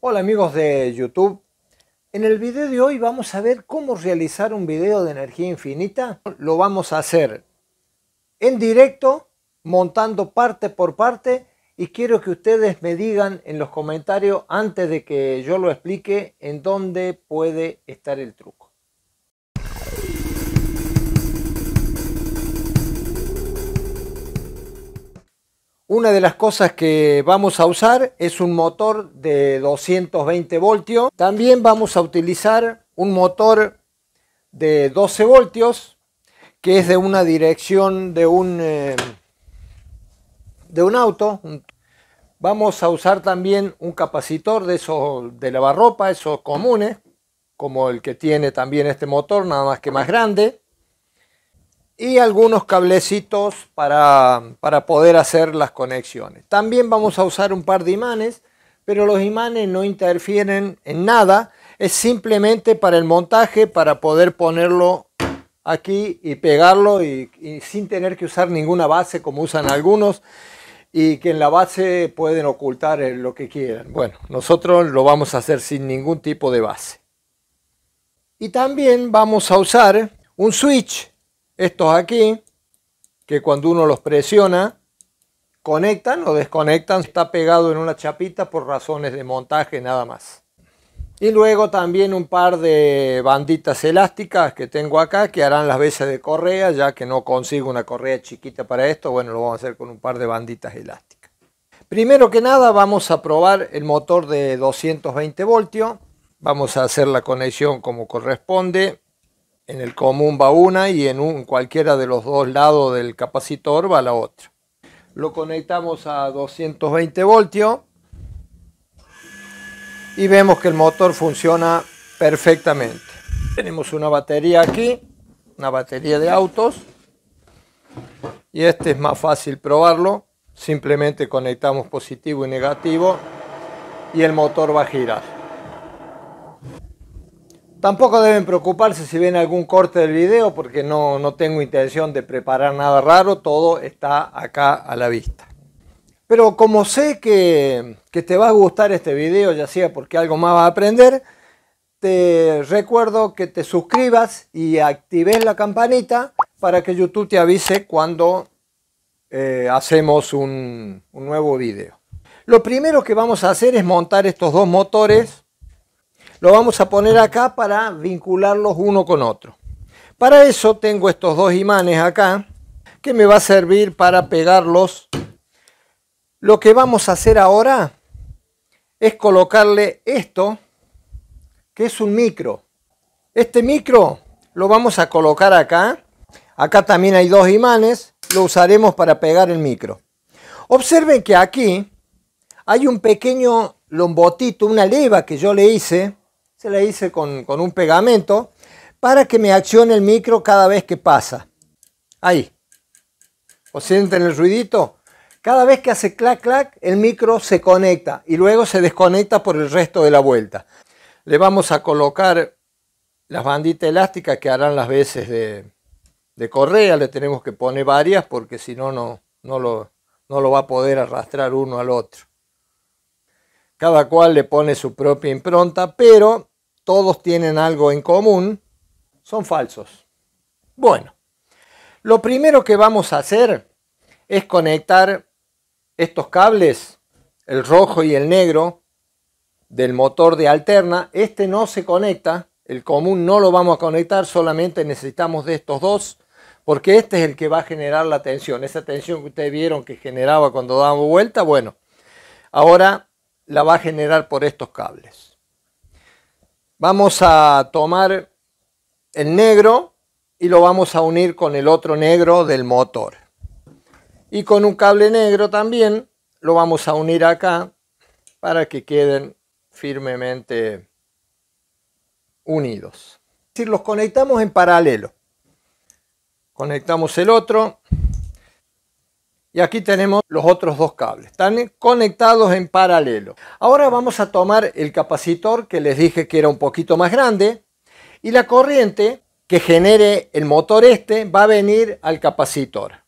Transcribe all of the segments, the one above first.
Hola amigos de YouTube. En el video de hoy vamos a ver cómo realizar un video de energía infinita. Lo vamos a hacer en directo, montando parte por parte y quiero que ustedes me digan en los comentarios antes de que yo lo explique en dónde puede estar el truco. Una de las cosas que vamos a usar es un motor de 220 voltios. También vamos a utilizar un motor de 12 voltios que es de una dirección de un, eh, de un auto. Vamos a usar también un capacitor de esos de lavarropa, esos comunes, como el que tiene también este motor, nada más que más grande y algunos cablecitos para, para poder hacer las conexiones. También vamos a usar un par de imanes, pero los imanes no interfieren en nada, es simplemente para el montaje, para poder ponerlo aquí y pegarlo y, sin tener que usar ninguna base como usan algunos y que en la base pueden ocultar eh, lo que quieran. Bueno, nosotros lo vamos a hacer sin ningún tipo de base. Y también vamos a usar un switch estos aquí, que cuando uno los presiona, conectan o desconectan, está pegado en una chapita por razones de montaje nada más. Y luego también un par de banditas elásticas que tengo acá que harán las veces de correa, ya que no consigo una correa chiquita para esto, bueno, lo vamos a hacer con un par de banditas elásticas. Primero que nada vamos a probar el motor de 220 voltios. Vamos a hacer la conexión como corresponde en el común va una y en cualquiera de los dos lados del capacitor va la otra. Lo conectamos a 220 voltios y vemos que el motor funciona perfectamente. Tenemos una batería aquí, una batería de autos y este es más fácil probarlo. Simplemente conectamos positivo y negativo y el motor va a girar. Tampoco deben preocuparse si ven algún corte del video porque no, tengo intención de preparar nada raro, todo está acá a la vista. Pero como sé que, te va a gustar este video, ya sea porque algo más vas a aprender, te recuerdo que te suscribas y actives la campanita para que YouTube te avise cuando eh, hacemos un, un nuevo video. Lo primero que vamos a hacer es montar estos dos motores lo vamos a poner acá para vincularlos uno con otro. Para eso tengo estos dos imanes acá que me va a servir para pegarlos. Lo que vamos a hacer ahora es colocarle esto que es un micro. Este micro lo vamos a colocar acá. Acá también hay dos imanes, lo usaremos para pegar el micro. Observen que aquí hay un pequeño lombotito, una leva que yo le hice se la hice con, un pegamento, para que me accione el micro cada vez que pasa. Ahí. ¿O sienten el ruidito? Cada vez que hace clac clac, el micro se conecta y luego se desconecta por el resto de la vuelta. Le vamos a colocar las banditas elásticas que harán las veces de, de correa. Le tenemos que poner varias porque si no, no lo, no lo va a poder arrastrar uno al otro. Cada cual le pone su propia impronta, pero todos tienen algo en común, son falsos. Bueno, lo primero que vamos a hacer es conectar estos cables, el rojo y el negro, del motor de alterna. Este no se conecta, el común no lo vamos a conectar, solamente necesitamos de estos dos, porque este es el que va a generar la tensión. Esa tensión que ustedes vieron que generaba cuando damos vuelta, bueno, ahora la va a generar por estos cables. Vamos a tomar el negro y lo vamos a unir con el otro negro del motor. Y con un cable negro también lo vamos a unir acá para que queden firmemente unidos. Es decir, los conectamos en paralelo. Conectamos el otro y aquí tenemos los otros dos cables. Están conectados en paralelo. Ahora vamos a tomar el capacitor que les dije que era un poquito más grande y la corriente que genere el motor este va a venir al capacitor.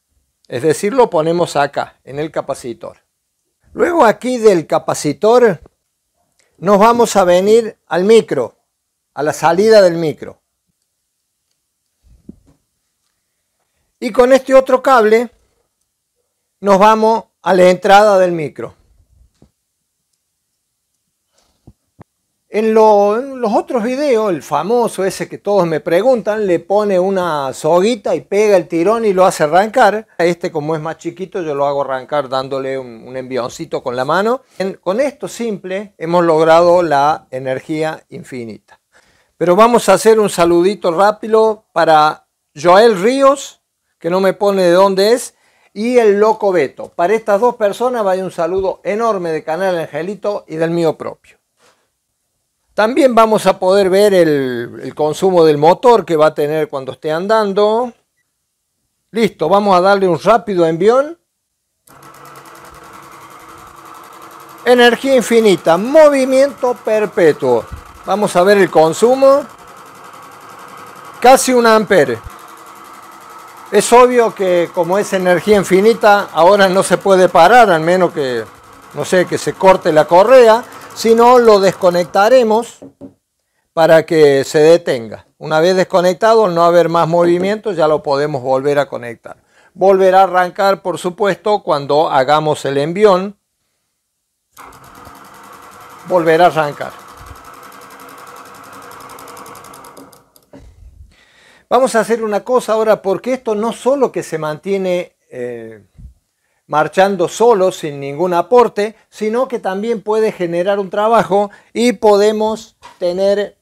Es decir, lo ponemos acá, en el capacitor. Luego aquí del capacitor nos vamos a venir al micro, a la salida del micro. Y con este otro cable nos vamos a la entrada del micro. En, los otros videos, el famoso ese que todos me preguntan, le pone una soguita y pega el tirón y lo hace arrancar. Este como es más chiquito, yo lo hago arrancar dándole un, un con la mano. con esto simple hemos logrado la energía infinita. Pero vamos a hacer un saludito rápido para Joel Ríos, que no me pone de dónde es, y el Loco Beto. Para estas dos personas vaya un saludo enorme de Canal Angelito y del mío propio. También vamos a poder ver el, consumo del motor que va a tener cuando esté andando. Listo, vamos a darle un rápido envión. Energía infinita, movimiento perpetuo. Vamos a ver el consumo. Casi un ampere. Es obvio que como es energía infinita, ahora no se puede parar, al menos que, no sé, que se corte la correa, sino lo desconectaremos para que se detenga. Una vez desconectado, al no haber más movimiento, ya lo podemos volver a conectar. Volverá a arrancar, por supuesto, cuando hagamos el envión. Volverá a arrancar. Vamos a hacer una cosa ahora porque esto no solo que se mantiene eh, marchando solo sin ningún aporte, sino que también puede generar un trabajo y podemos tener,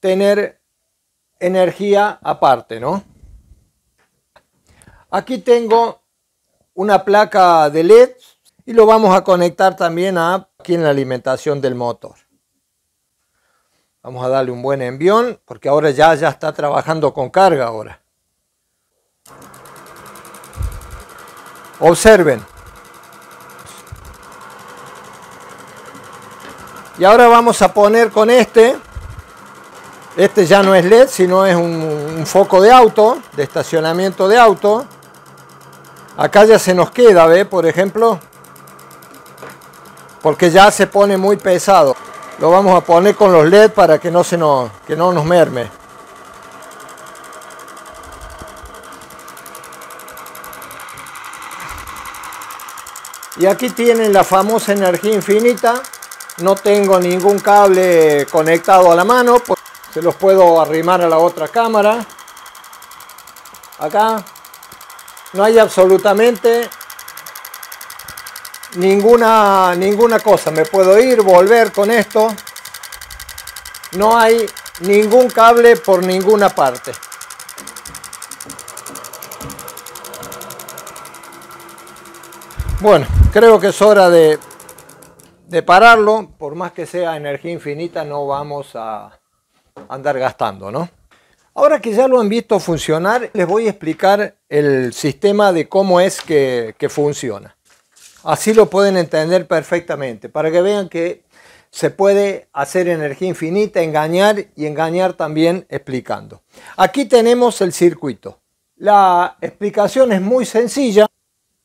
tener energía aparte, ¿no? Aquí tengo una placa de LED y lo vamos a conectar también a aquí en la alimentación del motor. Vamos a darle un buen envión porque ahora ya, ya está trabajando con carga ahora. Observen. Y ahora vamos a poner con este, este ya no es LED, sino es un, foco de auto, de estacionamiento de auto. Acá ya se nos queda, ¿ve? Por ejemplo, porque ya se pone muy pesado lo vamos a poner con los LED para que no, se nos, que no nos merme. Y aquí tienen la famosa energía infinita. No tengo ningún cable conectado a la mano. Pues se los puedo arrimar a la otra cámara. Acá no hay absolutamente ninguna, ninguna cosa. Me puedo ir, volver con esto. No hay ningún cable por ninguna parte. Bueno, creo que es hora de, pararlo. Por más que sea energía infinita, no vamos a andar gastando, ¿no? Ahora que ya lo han visto funcionar, les voy a explicar el sistema de cómo es que funciona. Así lo pueden entender perfectamente, para que vean que se puede hacer energía infinita, engañar y engañar también explicando. Aquí tenemos el circuito. La explicación es muy sencilla.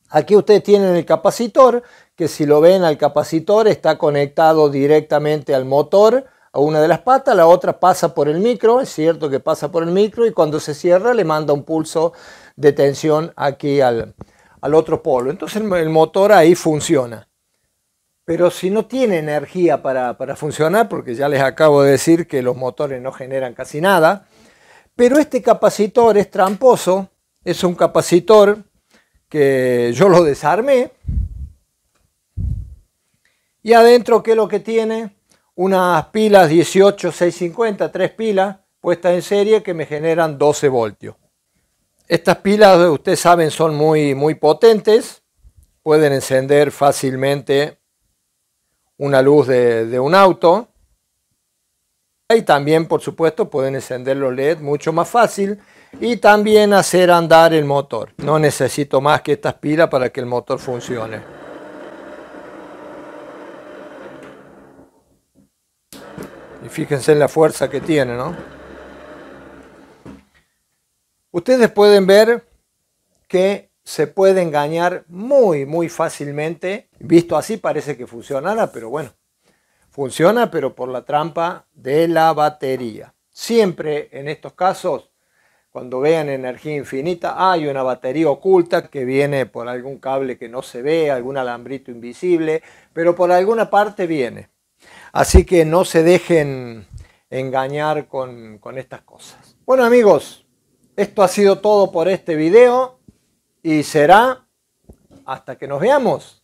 Aquí ustedes tienen el capacitor, que si lo ven al capacitor está conectado directamente al motor, a una de las patas, la otra pasa por el micro, es cierto que pasa por el micro y cuando se cierra le manda un pulso de tensión aquí al, al otro polo. Entonces el motor ahí funciona. Pero si no tiene energía para, funcionar, porque ya les acabo de decir que los motores no generan casi nada, pero este capacitor es tramposo, es un capacitor que yo lo desarmé. Y adentro, ¿qué es lo que tiene? Unas pilas 18650, tres pilas puestas en serie que me generan 12 voltios. Estas pilas, ustedes saben, son muy, muy potentes. Pueden encender fácilmente una luz de, un auto. Y también, por supuesto, pueden encender los LED mucho más fácil y también hacer andar el motor. No necesito más que estas pilas para que el motor funcione. Y fíjense en la fuerza que tiene, ¿no? Ustedes pueden ver que se puede engañar muy, muy fácilmente. Visto así parece que funciona, pero bueno, funciona, pero por la trampa de la batería. Siempre en estos casos, cuando vean energía infinita, hay una batería oculta que viene por algún cable que no se ve, algún alambrito invisible, pero por alguna parte viene. Así que no se dejen engañar con, con estas cosas. Bueno amigos, esto ha sido todo por este video y será hasta que nos veamos.